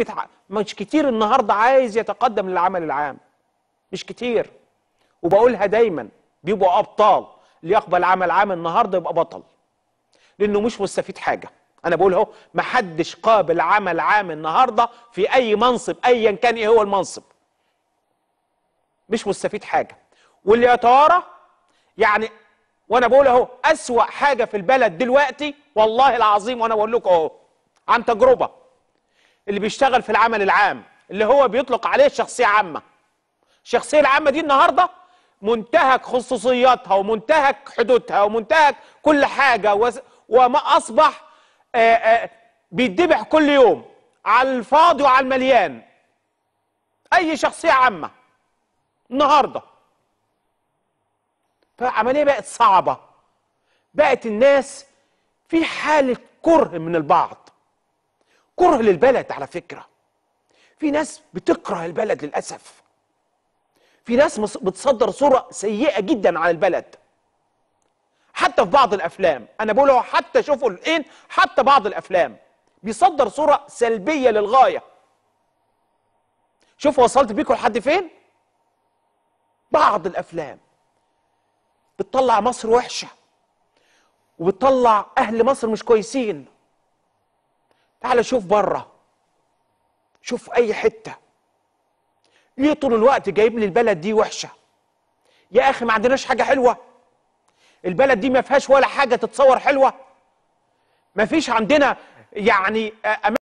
بتاع مش كتير النهارده عايز يتقدم للعمل العام مش كتير وبقولها دايما بيبقوا ابطال اللي يقبل عمل عام النهارده يبقى بطل لانه مش مستفيد حاجه انا بقول اهو محدش قابل عمل عام النهارده في اي منصب ايا كان ايه هو المنصب مش مستفيد حاجه واللي يتوارى يعني وانا بقول اهو اسوا حاجه في البلد دلوقتي والله العظيم وانا بقول لكم اهو عن تجربه اللي بيشتغل في العمل العام اللي هو بيطلق عليه الشخصيه عامه الشخصيه العامه دي النهارده منتهك خصوصياتها ومنتهك حدودها ومنتهك كل حاجه وما اصبح آآ كل يوم على الفاضي وعلى المليان اي شخصيه عامه النهارده فالعمليه بقت صعبه بقت الناس في حاله كره من البعض كره للبلد على فكره في ناس بتكره البلد للاسف في ناس بتصدر صوره سيئه جدا عن البلد حتى في بعض الافلام انا بقول حتى شوفوا الان حتى بعض الافلام بيصدر صوره سلبيه للغايه شوف وصلت بيكم لحد فين بعض الافلام بتطلع مصر وحشه وبتطلع اهل مصر مش كويسين تعال شوف بره شوف اي حته ليه طول الوقت جايب لي البلد دي وحشه يا اخي ما عندناش حاجه حلوه البلد دي ما فيهاش ولا حاجه تتصور حلوه ما فيش عندنا يعني أمان